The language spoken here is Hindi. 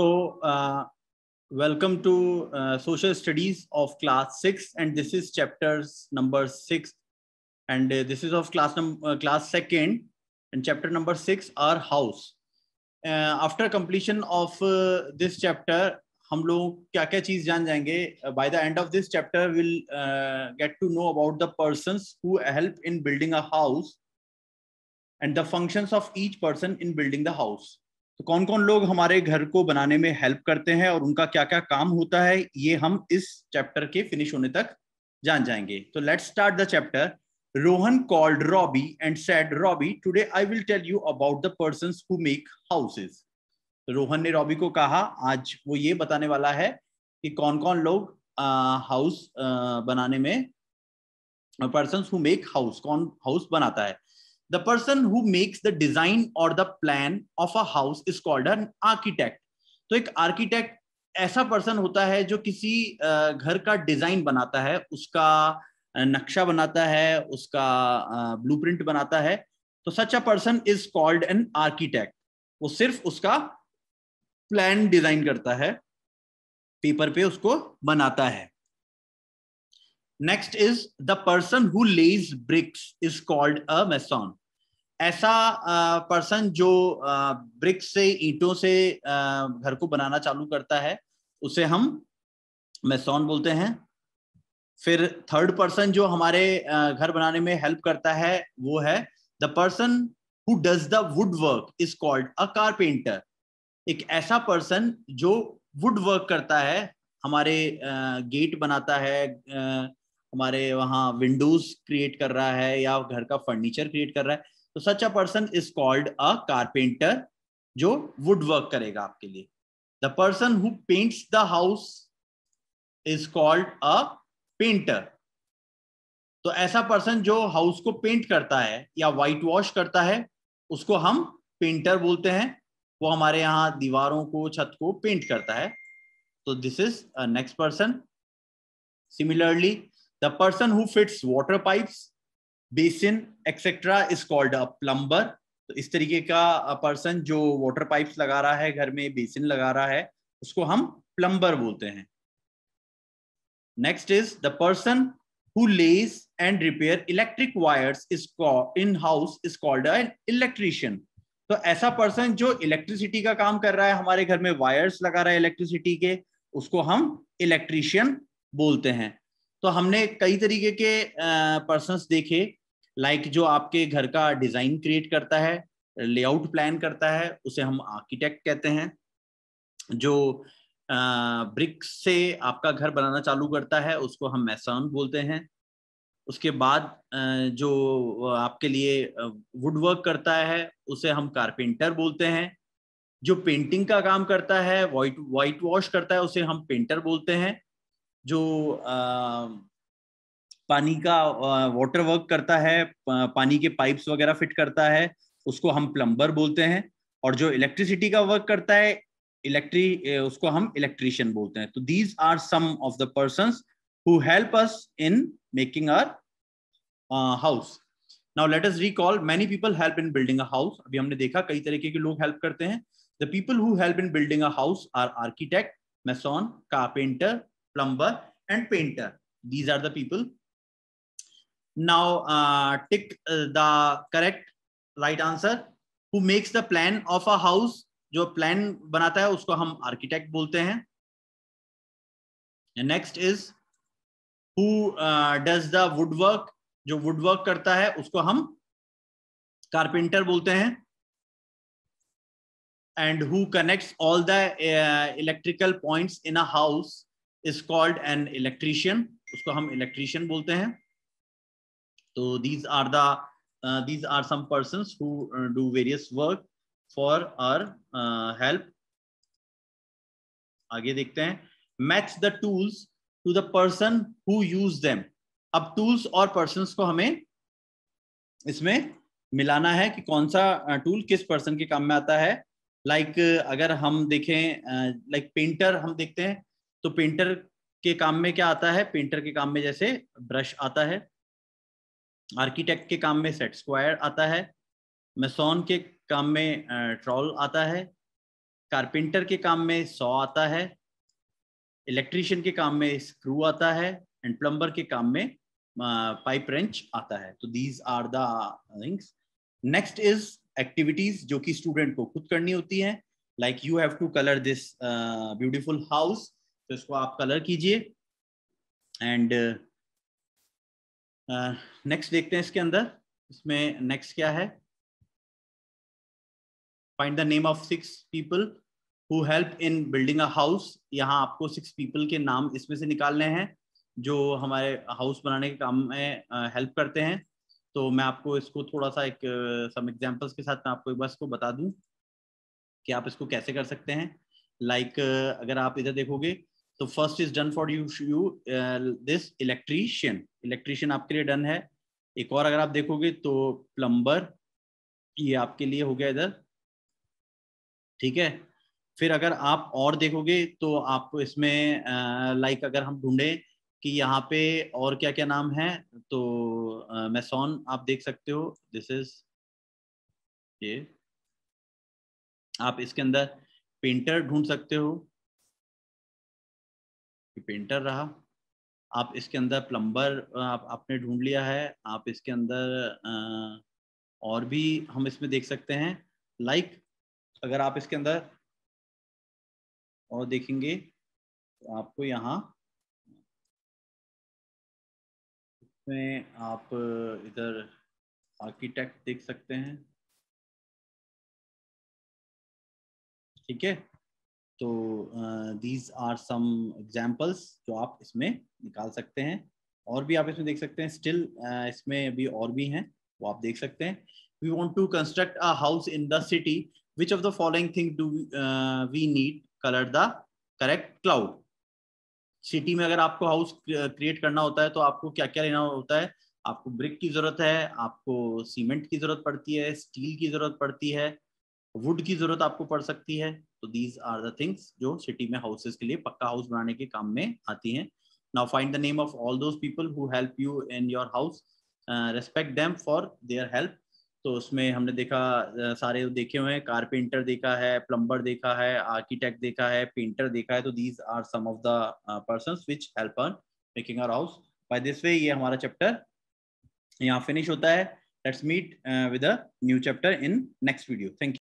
So, uh, welcome to uh, social studies of class six, and this is Chapter number six, and uh, this is of class number class second, and chapter number six are house. after completion of this chapter, हम लोग क्या क्या चीज जान जाएंगे By the end of this chapter, we'll get to know about the persons who help in building a house, and the functions of each person in building the house. तो कौन कौन लोग हमारे घर को बनाने में हेल्प करते हैं और उनका क्या क्या काम होता है ये हम इस चैप्टर के फिनिश होने तक जान जाएंगे तो let's start the chapter Rohan called Robbie and said Robbie today I will tell you about the person who make houses Rohan ने रॉबी को कहा आज वो ये बताने वाला है कि कौन कौन लोग हाउस बनाने में पर्सन हु मेक हाउस कौन हाउस बनाता है the person who makes the design or the plan of a house is called an architect तो एक आर्किटेक्ट ऐसा पर्सन होता है जो किसी घर का डिजाइन बनाता है उसका नक्शा बनाता है उसका ब्लूप्रिंट बनाता है तो such a person is called an architect वो सिर्फ उसका प्लान डिजाइन करता है पेपर पे उसको बनाता है next is the person who lays bricks is called a mason ऐसा पर्सन जो ब्रिक्स से ईंटों से घर को बनाना चालू करता है उसे हम मेसोन बोलते हैं फिर थर्ड पर्सन जो हमारे घर बनाने में हेल्प करता है वो है the person who does the wood work is called a carpenter एक ऐसा पर्सन जो वुड वर्क करता है हमारे गेट बनाता है हमारे वहाँ विंडोज क्रिएट कर रहा है या घर का फर्नीचर क्रिएट कर रहा है तो such a person is called a carpenter जो वुड वर्क करेगा आपके लिए the person who paints the house is called a painter तो ऐसा पर्सन जो हाउस को पेंट करता है या व्हाइट वॉश करता है उसको हम पेंटर बोलते हैं वो हमारे यहाँ दीवारों को छत को पेंट करता है तो this is next person similarly the person who fits water pipes basin etcetera is called a plumber तो इस तरीके का पर्सन जो वाटर पाइप्स लगा रहा है घर में बेसिन लगा रहा है उसको हम प्लम्बर बोलते हैं next is the person who lays and repair electric wires is in house is called an electrician तो ऐसा पर्सन जो इलेक्ट्रिसिटी का काम कर रहा है हमारे घर में वायर्स लगा रहा है इलेक्ट्रिसिटी के उसको हम इलेक्ट्रिशियन बोलते हैं तो हमने कई तरीके के पर्सन देखे लाइक like जो आपके घर का डिजाइन क्रिएट करता है लेआउट प्लान करता है उसे हम आर्किटेक्ट कहते हैं जो ब्रिक्स से आपका घर बनाना चालू करता है उसको हम मैसान बोलते हैं उसके बाद जो आपके लिए वुड वर्क करता है उसे हम कारपेंटर बोलते हैं जो पेंटिंग का काम करता है वाइट वाइट वॉश करता है उसे हम पेंटर बोलते हैं जो पानी का वाटर वर्क करता है पानी के पाइप्स वगैरह फिट करता है उसको हम प्लम्बर बोलते हैं और जो इलेक्ट्रिसिटी का वर्क करता है इलेक्ट्री उसको हम इलेक्ट्रीशियन बोलते हैं तो these are some of the person who help us in making our house now let us recall many people help in building a house अभी हमने देखा कई तरीके के लोग हेल्प करते हैं the people who help in building a house are architect mason carpenter plumber and painter these are the people now uh, tick uh, the correct right answer who makes the plan of a house जो प्लान बनाता है उसको हम आर्किटेक्ट बोलते हैं next is who does the wood work जो वुड वर्क करता है उसको हम कारपेंटर बोलते हैं and who connects all the electrical points in a house is called an electrician उसको हम इलेक्ट्रिशियन बोलते हैं So these are the uh, these are some persons who uh, do various work for our uh, help. आगे देखते हैं match the tools to the person who use them अब टूल्स और पर्सन को हमें इसमें मिलाना है कि कौन सा टूल uh, किस पर्सन के काम में आता है लाइक like, uh, अगर हम देखें लाइक uh, पेंटर हम देखते हैं तो पेंटर के काम में क्या आता है पेंटर के काम में जैसे ब्रश आता है आर्किटेक्ट के काम में सेट स्क्वायर आता है मेसोन के काम में ट्रॉल आता है कारपेंटर के काम में सॉ आता है इलेक्ट्रिशियन के काम में स्क्रू आता है एंड प्लम्बर के काम में पाइप रेंच आता है तो these are things next is activities जो कि स्टूडेंट को खुद करनी होती है like you have to colour this beautiful house तो इसको आप कलर कीजिए एंड uh, नेक्स्ट देखते हैं इसके अंदर इसमें नेक्स्ट क्या है find the name of six people who help in building a house यहाँ आपको सिक्स पीपल के नाम इसमें से निकालने हैं जो हमारे हाउस बनाने के काम में हेल्प करते हैं तो मैं आपको इसको थोड़ा सा एक सम एग्जांपल्स के साथ मैं आपको एक बार इसको बता दूं कि आप इसको कैसे कर सकते हैं लाइक like, अगर आप इधर देखोगे तो first is done for you you this electrician electrician आपके लिए डन है एक और अगर आप देखोगे तो प्लम्बर ये आपके लिए हो गया इधर ठीक है फिर अगर आप और देखोगे तो आपको इसमें लाइक uh, अगर हम ढूंढे कि यहाँ पे और क्या क्या नाम है तो मैसॉन uh, आप देख सकते हो दिस इज ये आप इसके अंदर पेंटर ढूंढ सकते हो कि पेंटर रहा आप इसके अंदर प्लम्बर आप आपने ढूंढ लिया है आप इसके अंदर और भी हम इसमें देख सकते हैं लाइक like, अगर आप इसके अंदर और देखेंगे तो आपको यहाँ इसमें आप इधर आर्किटेक्ट देख सकते हैं ठीक है तो दीज आर सम एग्जाम्पल्स जो आप इसमें निकाल सकते हैं और भी आप इसमें देख सकते हैं स्टिल uh, इसमें भी और भी हैं वो आप देख सकते हैं we want to construct a house in the city which of the following thing do we need colour the correct cloud city में अगर आपको हाउस क्रिएट करना होता है तो आपको क्या क्या लेना होता है आपको ब्रिक की जरूरत है आपको सीमेंट की जरूरत पड़ती है स्टील की जरूरत पड़ती है वुड की जरूरत आपको पड़ सकती है तो दीज आर द थिंग्स जो सिटी में हाउसेस के लिए पक्का हाउस बनाने के काम में आती हैं now find the name of all those people who help you in your house respect them for their help तो उसमें हमने देखा uh, सारे देखे हुए हैं कारपेंटर देखा है प्लम्बर देखा है आर्किटेक्ट देखा है पेंटर देखा है तो these are some of the person which help our making our house by this way ये हमारा चैप्टर यहाँ फिनिश होता है let's meet with a new chapter in next video thank you